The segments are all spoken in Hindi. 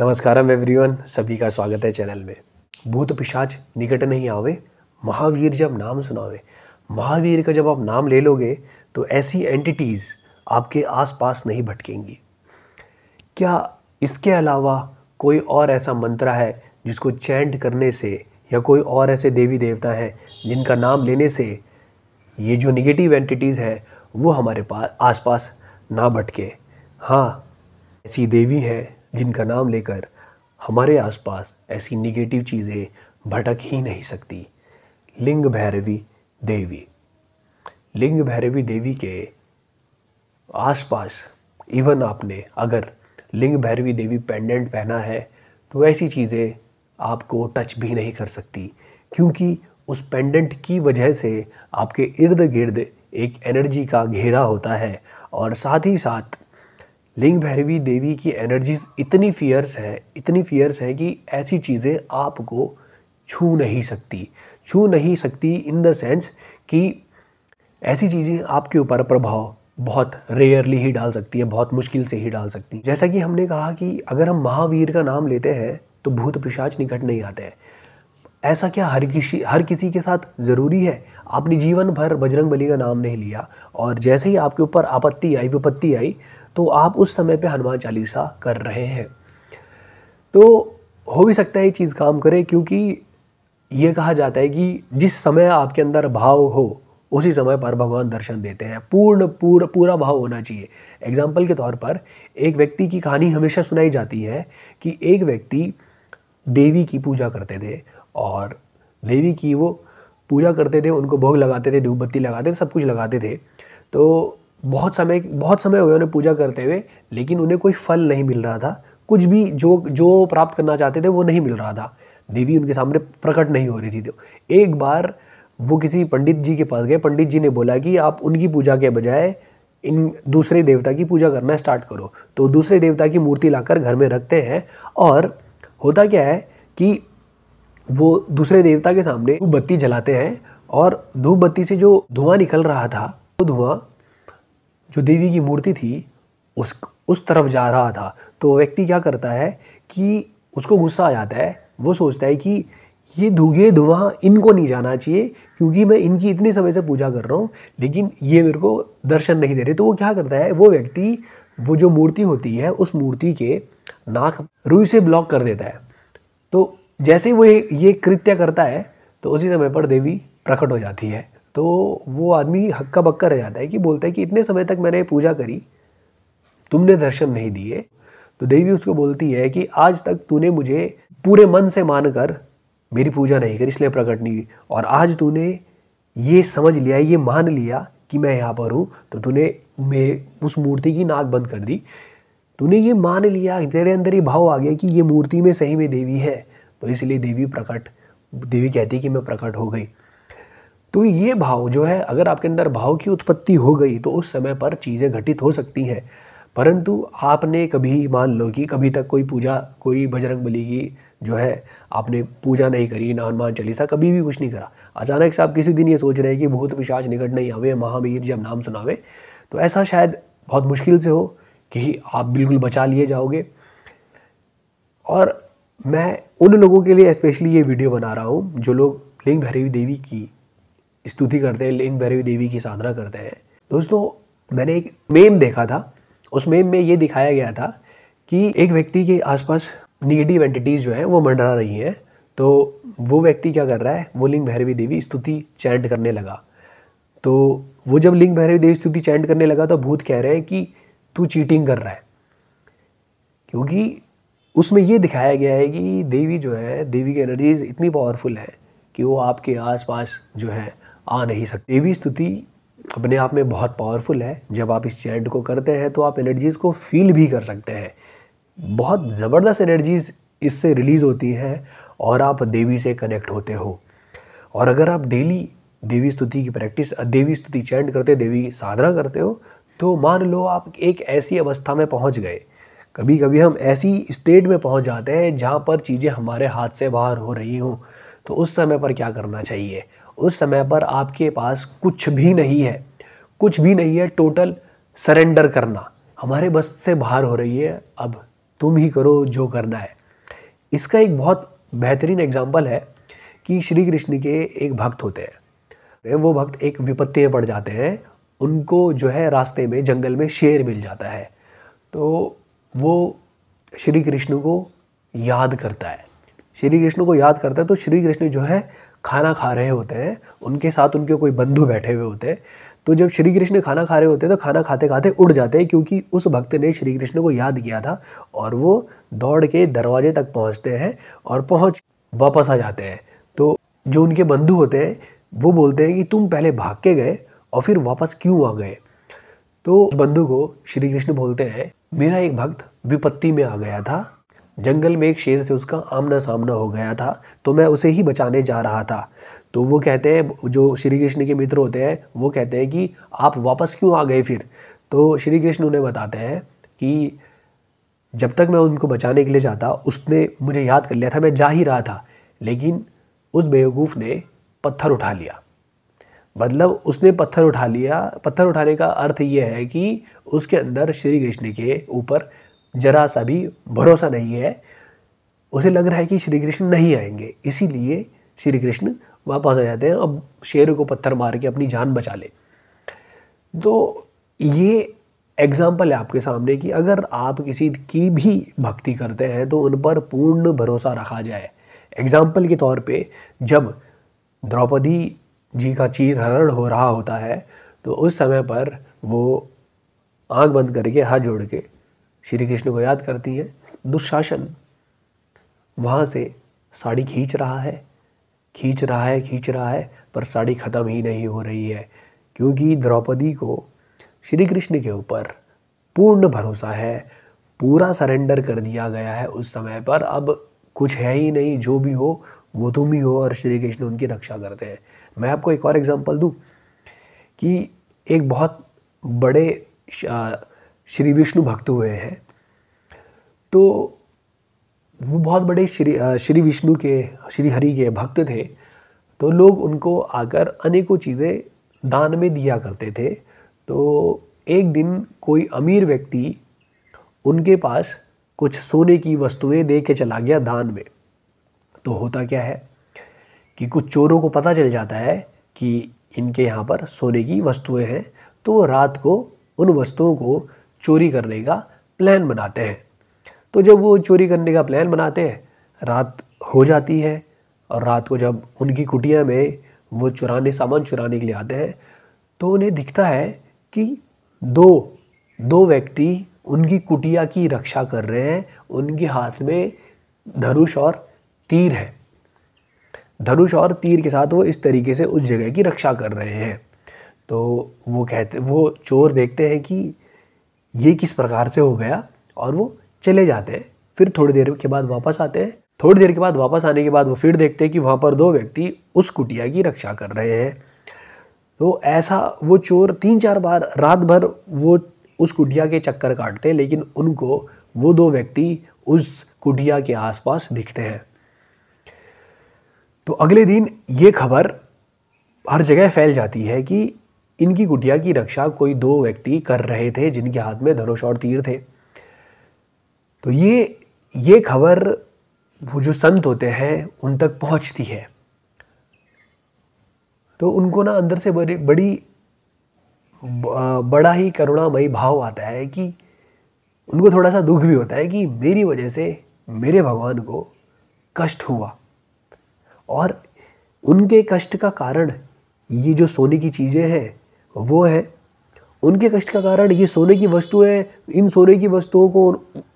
नमस्कार एवरीवन सभी का स्वागत है चैनल में भूत पिशाच निकट नहीं आवे महावीर जब नाम सुनावे महावीर का जब आप नाम ले लोगे तो ऐसी एंटिटीज़ आपके आसपास नहीं भटकेंगी क्या इसके अलावा कोई और ऐसा मंत्र है जिसको चैंट करने से या कोई और ऐसे देवी देवता हैं जिनका नाम लेने से ये जो निगेटिव एंटिटीज़ हैं वो हमारे पास आसपास ना भटके हाँ ऐसी देवी हैं जिनका नाम लेकर हमारे आसपास ऐसी निगेटिव चीज़ें भटक ही नहीं सकती लिंग भैरवी देवी लिंग भैरवी देवी के आसपास इवन आपने अगर लिंग भैरवी देवी पेंडेंट पहना है तो ऐसी चीज़ें आपको टच भी नहीं कर सकती क्योंकि उस पेंडेंट की वजह से आपके इर्द गिर्द एक एनर्जी का घेरा होता है और साथ ही साथ लिंग भैरवी देवी की एनर्जीज इतनी फियर्स है इतनी फियर्स है कि ऐसी चीज़ें आपको छू नहीं सकती छू नहीं सकती इन द सेंस कि ऐसी चीज़ें आपके ऊपर प्रभाव बहुत रेयरली ही डाल सकती है बहुत मुश्किल से ही डाल सकती है जैसा कि हमने कहा कि अगर हम महावीर का नाम लेते हैं तो भूत पिशाच निकट नहीं आते हैं ऐसा क्या हर किसी हर किसी के साथ ज़रूरी है आपने जीवन भर बजरंग बली का नाम नहीं लिया और जैसे ही आपके ऊपर आपत्ति आई विपत्ति आई तो आप उस समय पे हनुमान चालीसा कर रहे हैं तो हो भी सकता है ये चीज़ काम करे क्योंकि ये कहा जाता है कि जिस समय आपके अंदर भाव हो उसी समय पर भगवान दर्शन देते हैं पूर्ण पूर्ण पूरा भाव होना चाहिए एग्जाम्पल के तौर पर एक व्यक्ति की कहानी हमेशा सुनाई जाती है कि एक व्यक्ति देवी की पूजा करते थे और देवी की वो पूजा करते थे उनको भोग लगाते थे धूप बत्ती लगाते थे सब कुछ लगाते थे तो बहुत समय बहुत समय हो गया उन्हें पूजा करते हुए लेकिन उन्हें कोई फल नहीं मिल रहा था कुछ भी जो जो प्राप्त करना चाहते थे वो नहीं मिल रहा था देवी उनके सामने प्रकट नहीं हो रही थी एक बार वो किसी पंडित जी के पास गए पंडित जी ने बोला कि आप उनकी पूजा के बजाय इन दूसरे देवता की पूजा करना स्टार्ट करो तो दूसरे देवता की मूर्ति लाकर घर में रखते हैं और होता क्या है कि वो दूसरे देवता के सामने धूप बत्ती जलाते हैं और धूप बत्ती से जो धुआं निकल रहा था वो धुआं जो देवी की मूर्ति थी उस उस तरफ जा रहा था तो व्यक्ति क्या करता है कि उसको गुस्सा आ जाता है वो सोचता है कि ये धुगे धुआं इनको नहीं जाना चाहिए क्योंकि मैं इनकी इतने समय से पूजा कर रहा हूँ लेकिन ये मेरे को दर्शन नहीं दे रहे तो वो क्या करता है वो व्यक्ति वो जो मूर्ति होती है उस मूर्ति के नाक रुई से ब्लॉक कर देता है तो जैसे ही वो ये कृत्य करता है तो उसी समय पर देवी प्रकट हो जाती है तो वो आदमी हक्का बक्का रह जाता है कि बोलता है कि इतने समय तक मैंने पूजा करी तुमने दर्शन नहीं दिए तो देवी उसको बोलती है कि आज तक तूने मुझे पूरे मन से मानकर मेरी पूजा नहीं करी इसलिए प्रकट नहीं हुई और आज तूने ये समझ लिया ये मान लिया कि मैं यहाँ पर हूँ तो तूने मेरे उस मूर्ति की नाक बंद कर दी तूने ये मान लिया तेरे अंदर ये भाव आ गया कि ये मूर्ति में सही में देवी है तो इसलिए देवी प्रकट देवी कहती कि मैं प्रकट हो गई तो ये भाव जो है अगर आपके अंदर भाव की उत्पत्ति हो गई तो उस समय पर चीज़ें घटित हो सकती हैं परंतु आपने कभी मान लो कि कभी तक कोई पूजा कोई बजरंग बली की जो है आपने पूजा नहीं करी ना हनुमान चालीसा कभी भी कुछ नहीं करा अचानक से आप किसी दिन ये सोच रहे हैं कि भूत पिशाच निकट नहीं आवे महावीर जब नाम सुनावे तो ऐसा शायद बहुत मुश्किल से हो कि आप बिल्कुल बचा लिए जाओगे और मैं उन लोगों के लिए स्पेशली ये वीडियो बना रहा हूँ जो लोग लिंग भैरवी देवी की स्तुति करते हैं लिंग भैरवी देवी की साधना करते हैं दोस्तों मैंने एक मेम देखा था उस मेम में ये दिखाया गया था कि एक व्यक्ति के आसपास निगेटिव एंटिटीज़ जो है वो मंडरा रही हैं तो वो व्यक्ति क्या कर रहा है वो लिंग भैरवी देवी स्तुति चैंट करने लगा तो वो जब लिंग भैरवी देवी स्तुति चैंट करने लगा तो भूत कह रहे हैं कि तू चीटिंग कर रहा है क्योंकि उसमें ये दिखाया गया है कि देवी जो है देवी की एनर्जीज इतनी पावरफुल है कि वो आपके आसपास जो है आ नहीं सकती देवी स्तुति अपने आप में बहुत पावरफुल है जब आप इस चैंट को करते हैं तो आप एनर्जीज़ को फील भी कर सकते हैं बहुत ज़बरदस्त एनर्जीज़ इससे रिलीज़ होती हैं और आप देवी से कनेक्ट होते हो और अगर आप डेली देवी स्तुति की प्रैक्टिस देवी स्तुति चैंट करते देवी साधना करते हो तो मान लो आप एक ऐसी अवस्था में पहुंच गए कभी कभी हम ऐसी स्टेट में पहुंच जाते हैं जहाँ पर चीज़ें हमारे हाथ से बाहर हो रही हों तो उस समय पर क्या करना चाहिए उस समय पर आपके पास कुछ भी नहीं है कुछ भी नहीं है टोटल सरेंडर करना हमारे बस से बाहर हो रही है अब तुम ही करो जो करना है इसका एक बहुत बेहतरीन एग्जाम्पल है कि श्री कृष्ण के एक भक्त होते हैं वो भक्त एक विपत्ति में पड़ जाते हैं उनको जो है रास्ते में जंगल में शेर मिल जाता है तो वो श्री कृष्ण को याद करता है श्री कृष्ण को याद करता है तो श्री कृष्ण जो है खाना खा रहे होते हैं उनके साथ उनके कोई बंधु बैठे हुए होते हैं तो जब श्री कृष्ण खाना खा रहे होते हैं तो खाना खाते खाते उड़ जाते हैं क्योंकि उस भक्त ने श्री कृष्ण को याद किया था और वो दौड़ के दरवाजे तक पहुँचते हैं और पहुँच वापस आ जाते हैं तो जो उनके बंधु होते हैं वो बोलते हैं कि तुम पहले भाग के गए और फिर वापस क्यों आ गए तो बंधु को श्री कृष्ण बोलते हैं मेरा एक भक्त विपत्ति में आ गया था जंगल में एक शेर से उसका आमना सामना हो गया था तो मैं उसे ही बचाने जा रहा था तो वो कहते हैं जो श्री कृष्ण के मित्र होते हैं वो कहते हैं कि आप वापस क्यों आ गए फिर तो श्री कृष्ण उन्हें बताते हैं कि जब तक मैं उनको बचाने के लिए जाता उसने मुझे याद कर लिया था मैं जा ही रहा था लेकिन उस बेवकूफ़ ने पत्थर उठा लिया मतलब उसने पत्थर उठा लिया पत्थर उठाने का अर्थ यह है कि उसके अंदर श्री कृष्ण के ऊपर जरा सा भी भरोसा नहीं है उसे लग रहा है कि श्री कृष्ण नहीं आएंगे इसीलिए श्री कृष्ण वापस आ जाते हैं अब शेर को पत्थर मार के अपनी जान बचा ले तो ये एग्ज़ाम्पल है आपके सामने कि अगर आप किसी की भी भक्ति करते हैं तो उन पर पूर्ण भरोसा रखा जाए एग्ज़ाम्पल के तौर पे जब द्रौपदी जी का चीर हरण हो रहा होता है तो उस समय पर वो आंख बंद करके हाथ जोड़ के श्री कृष्ण को याद करती है दुशासन वहाँ से साड़ी खींच रहा है खींच रहा है खींच रहा है पर साड़ी ख़त्म ही नहीं हो रही है क्योंकि द्रौपदी को श्री कृष्ण के ऊपर पूर्ण भरोसा है पूरा सरेंडर कर दिया गया है उस समय पर अब कुछ है ही नहीं जो भी हो वो तुम ही हो और श्री कृष्ण उनकी रक्षा करते हैं मैं आपको एक और एग्ज़ाम्पल दूँ कि एक बहुत बड़े श्री विष्णु भक्त हुए हैं तो वो बहुत बड़े श्री श्री विष्णु के श्री हरि के भक्त थे तो लोग उनको आकर अनेकों चीज़ें दान में दिया करते थे तो एक दिन कोई अमीर व्यक्ति उनके पास कुछ सोने की वस्तुएं दे के चला गया दान में तो होता क्या है कि कुछ चोरों को पता चल जाता है कि इनके यहाँ पर सोने की वस्तुएं हैं तो रात को उन वस्तुओं को चोरी करने का प्लान बनाते हैं तो जब वो चोरी करने का प्लान बनाते हैं रात हो जाती है और रात को जब उनकी कुटिया में वो चुराने सामान चुराने के लिए आते हैं तो उन्हें दिखता है कि दो दो व्यक्ति उनकी कुटिया की रक्षा कर रहे हैं उनके हाथ में धनुष और तीर है धनुष और तीर के साथ वो इस तरीके से उस जगह की रक्षा कर रहे हैं तो वो कहते वो चोर देखते हैं कि ये किस प्रकार से हो गया और वो चले जाते हैं फिर थोड़ी देर के बाद वापस आते हैं थोड़ी देर के बाद वापस आने के बाद वो फिर देखते हैं कि वहाँ पर दो व्यक्ति उस कुटिया की रक्षा कर रहे हैं तो ऐसा वो चोर तीन चार बार रात भर वो उस कुटिया के चक्कर काटते हैं लेकिन उनको वो दो व्यक्ति उस कुटिया के आसपास दिखते हैं तो अगले दिन ये खबर हर जगह फैल जाती है कि इनकी कुटिया की रक्षा कोई दो व्यक्ति कर रहे थे जिनके हाथ में धनुष और तीर थे तो ये ये खबर वो जो संत होते हैं उन तक पहुंचती है तो उनको ना अंदर से बड़ी बड़ी बड़ा ही करुणामयी भाव आता है कि उनको थोड़ा सा दुख भी होता है कि मेरी वजह से मेरे भगवान को कष्ट हुआ और उनके कष्ट का कारण ये जो सोने की चीज़ें हैं वो है उनके कष्ट का कारण ये सोने की वस्तुएं इन सोने की वस्तुओं को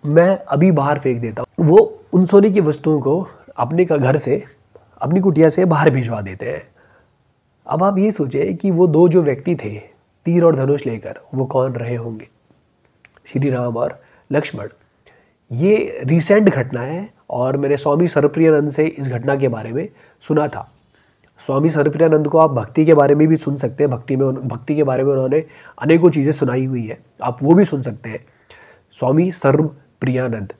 मैं अभी बाहर फेंक देता हूँ वो उन सोने की वस्तुओं को अपने का घर से अपनी कुटिया से बाहर भिजवा देते हैं अब आप ये सोचें कि वो दो जो व्यक्ति थे तीर और धनुष लेकर वो कौन रहे होंगे श्री राम और लक्ष्मण ये रिसेंट घटना है और मैंने स्वामी सर्वप्रियानंद से इस घटना के बारे में सुना था स्वामी सर्वप्रियानंद को आप भक्ति के बारे में भी सुन सकते हैं भक्ति में भक्ति के बारे में उन्होंने अनेकों चीज़ें सुनाई हुई है आप वो भी सुन सकते हैं स्वामी सर्व प्रियानंद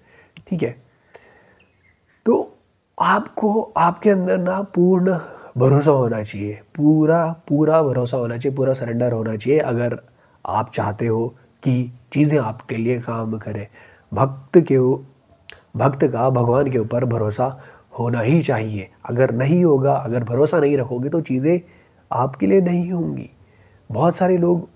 ठीक है तो आपको आपके अंदर ना पूर्ण भरोसा होना चाहिए पूरा पूरा भरोसा होना चाहिए पूरा सरेंडर होना चाहिए अगर आप चाहते हो कि चीज़ें आपके लिए काम करें भक्त के भक्त का भगवान के ऊपर भरोसा होना ही चाहिए अगर नहीं होगा अगर भरोसा नहीं रखोगे तो चीज़ें आपके लिए नहीं होंगी बहुत सारे लोग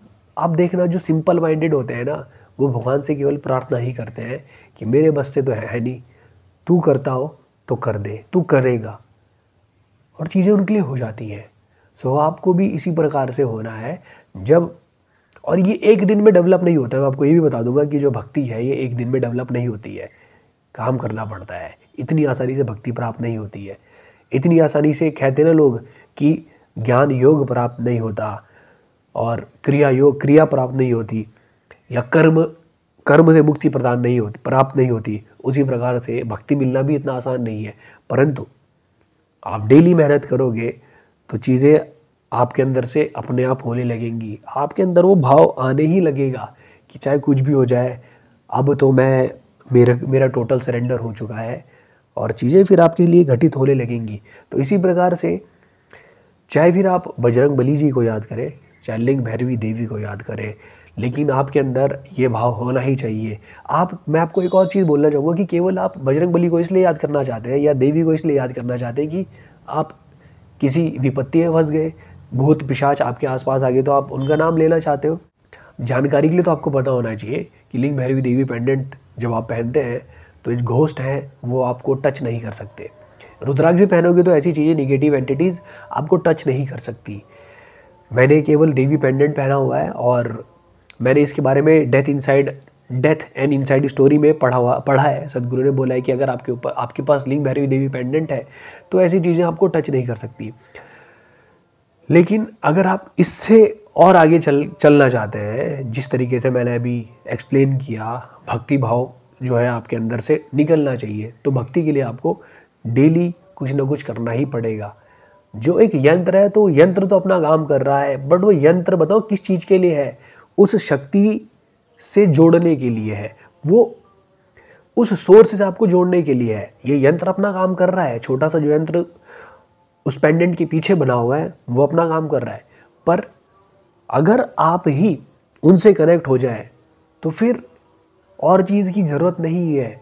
आप देखना जो सिंपल माइंडेड होते हैं ना वो भगवान से केवल प्रार्थना ही करते हैं कि मेरे बस से तो है, है नहीं तू करता हो तो कर दे तू करेगा और चीज़ें उनके लिए हो जाती हैं सो आपको भी इसी प्रकार से होना है जब और ये एक दिन में डेवलप नहीं होता है मैं आपको ये भी बता दूंगा कि जो भक्ति है ये एक दिन में डेवलप नहीं होती है काम करना पड़ता है इतनी आसानी से भक्ति प्राप्त नहीं होती है इतनी आसानी से कहते ना लोग कि ज्ञान योग प्राप्त नहीं होता और क्रिया योग क्रिया प्राप्त नहीं होती या कर्म कर्म से मुक्ति प्रदान नहीं होती प्राप्त नहीं होती उसी प्रकार से भक्ति मिलना भी इतना आसान नहीं है परंतु आप डेली मेहनत करोगे तो चीज़ें आपके अंदर से अपने आप होने लगेंगी आपके अंदर वो भाव आने ही लगेगा कि चाहे कुछ भी हो जाए अब तो मैं मेरा मेरा टोटल सरेंडर हो चुका है और चीज़ें फिर आपके लिए घटित होने लगेंगी तो इसी प्रकार से चाहे फिर आप बजरंग बली जी को याद करें चाहे लिंग भैरवी देवी को याद करें लेकिन आपके अंदर ये भाव होना ही चाहिए आप मैं आपको एक और चीज़ बोलना चाहूँगा कि केवल आप बजरंग बली को इसलिए याद करना चाहते हैं या देवी को इसलिए याद करना चाहते हैं कि आप किसी विपत्ति में फंस गए भूत पिशाच आपके आसपास आ गए तो आप उनका नाम लेना चाहते हो जानकारी के लिए तो आपको पता होना चाहिए कि लिंग भैरवी देवी पेंडेंट जब आप पहनते हैं तो घोस्ट हैं वो आपको टच नहीं कर सकते रुद्राक्ष भी पहनोगे तो ऐसी चीज़ें निगेटिव एंटिटीज़ आपको टच नहीं कर सकती मैंने केवल देवी पेंडेंट पहना हुआ है और मैंने इसके बारे में death inside death and inside story में पढ़ा हुआ पढ़ा है सदगुरु ने बोला है कि अगर आपके ऊपर आपके पास लिंग भैरवी देवी पेंडेंट है तो ऐसी चीज़ें आपको टच नहीं कर सकती लेकिन अगर आप इससे और आगे चल चलना चाहते हैं जिस तरीके से मैंने अभी एक्सप्लेन किया भक्ति भाव जो है आपके अंदर से निकलना चाहिए तो भक्ति के लिए आपको डेली कुछ ना कुछ करना ही पड़ेगा जो एक यंत्र है तो यंत्र तो अपना काम कर रहा है बट वो यंत्र बताओ किस चीज़ के लिए है उस शक्ति से जोड़ने के लिए है वो उस सोर्स से आपको जोड़ने के लिए है ये यंत्र अपना काम कर रहा है छोटा सा जो यंत्र उस पेंडेंट के पीछे बना हुआ है वो अपना काम कर रहा है पर अगर आप ही उनसे कनेक्ट हो जाए तो फिर और चीज़ की ज़रूरत नहीं है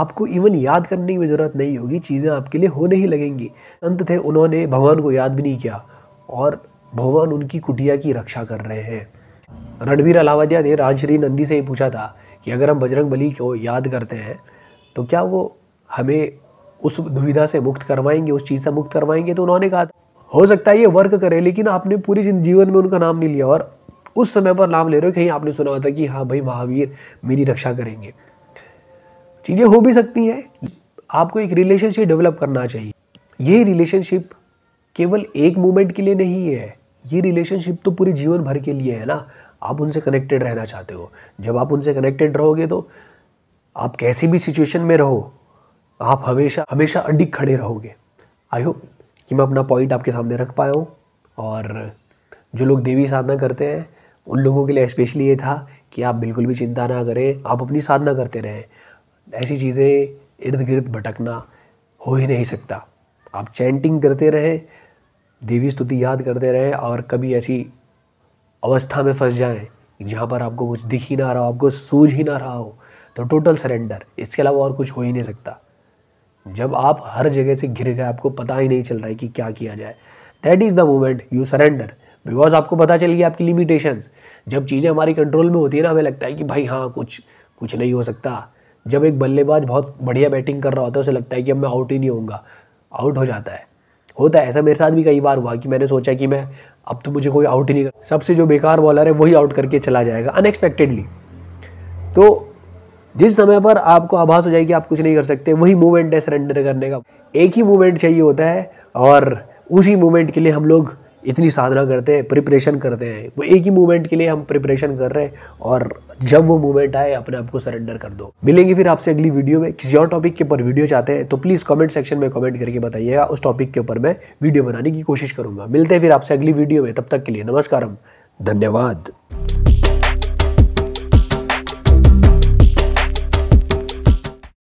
आपको इवन याद करने की ज़रूरत नहीं होगी चीज़ें आपके लिए होने ही लगेंगी संत थे उन्होंने भगवान को याद भी नहीं किया और भगवान उनकी कुटिया की रक्षा कर रहे हैं रणबीर अलावादिया ने राजश्री नंदी से ही पूछा था कि अगर हम बजरंग बली को याद करते हैं तो क्या वो हमें उस दुविधा से मुक्त करवाएंगे उस चीज़ से मुक्त करवाएंगे तो उन्होंने कहा हो सकता है ये वर्क करे लेकिन आपने पूरी जीवन में उनका नाम नहीं लिया और उस समय पर नाम ले रहे हो कहीं आपने सुना होता कि हाँ भाई महावीर मेरी रक्षा करेंगे चीज़ें हो भी सकती हैं आपको एक रिलेशनशिप डेवलप करना चाहिए ये रिलेशनशिप केवल एक मोमेंट के लिए नहीं है ये रिलेशनशिप तो पूरे जीवन भर के लिए है ना आप उनसे कनेक्टेड रहना चाहते हो जब आप उनसे कनेक्टेड रहोगे तो आप कैसी भी सिचुएशन में रहो आप हमेशा हमेशा अडिग खड़े रहोगे आई होप कि मैं अपना पॉइंट आपके सामने रख पाया हूँ और जो लोग देवी साधना करते हैं उन लोगों के लिए स्पेशली ये था कि आप बिल्कुल भी चिंता ना करें आप अपनी साधना करते रहें ऐसी चीज़ें इर्द गिर्द भटकना हो ही नहीं सकता आप चैंटिंग करते रहें देवी स्तुति याद करते रहें और कभी ऐसी अवस्था में फंस जाएं जहाँ पर आपको कुछ दिख ही ना रहा हो आपको सूझ ही ना रहा हो तो टोटल सरेंडर इसके अलावा और कुछ हो ही नहीं सकता जब आप हर जगह से घिर गए आपको पता ही नहीं चल रहा है कि क्या किया जाए that is the moment you surrender because आपको पता चली आपकी लिमिटेशंस जब चीज़ें हमारी कंट्रोल में होती है ना हमें लगता है कि भाई हाँ कुछ कुछ नहीं हो सकता जब एक बल्लेबाज बहुत बढ़िया बैटिंग कर रहा होता है उसे लगता है कि अब मैं आउट ही नहीं होऊंगा आउट हो जाता है होता है ऐसा मेरे साथ भी कई बार हुआ कि मैंने सोचा कि मैं अब तो मुझे कोई आउट ही नहीं कर सबसे जो बेकार बॉलर है वही आउट करके चला जाएगा अनएक्सपेक्टेडली तो जिस समय पर आपको आभास हो जाएगी आप कुछ नहीं कर सकते वही मूवमेंट है सरेंडर करने का एक ही मूवमेंट चाहिए होता है और उसी मूवमेंट के लिए हम लोग इतनी साधना करते हैं प्रिपरेशन करते हैं वो एक ही मूवमेंट के लिए हम प्रिपरेशन कर रहे हैं और जब वो मूवमेंट आए अपने आप को सरेंडर कर दो मिलेंगे फिर आपसे अगली वीडियो में किसी और टॉपिक के ऊपर वीडियो चाहते हैं तो प्लीज़ कमेंट सेक्शन में कमेंट करके बताइएगा उस टॉपिक के ऊपर मैं वीडियो बनाने की कोशिश करूँगा मिलते हैं फिर आपसे अगली वीडियो में तब तक के लिए नमस्कार धन्यवाद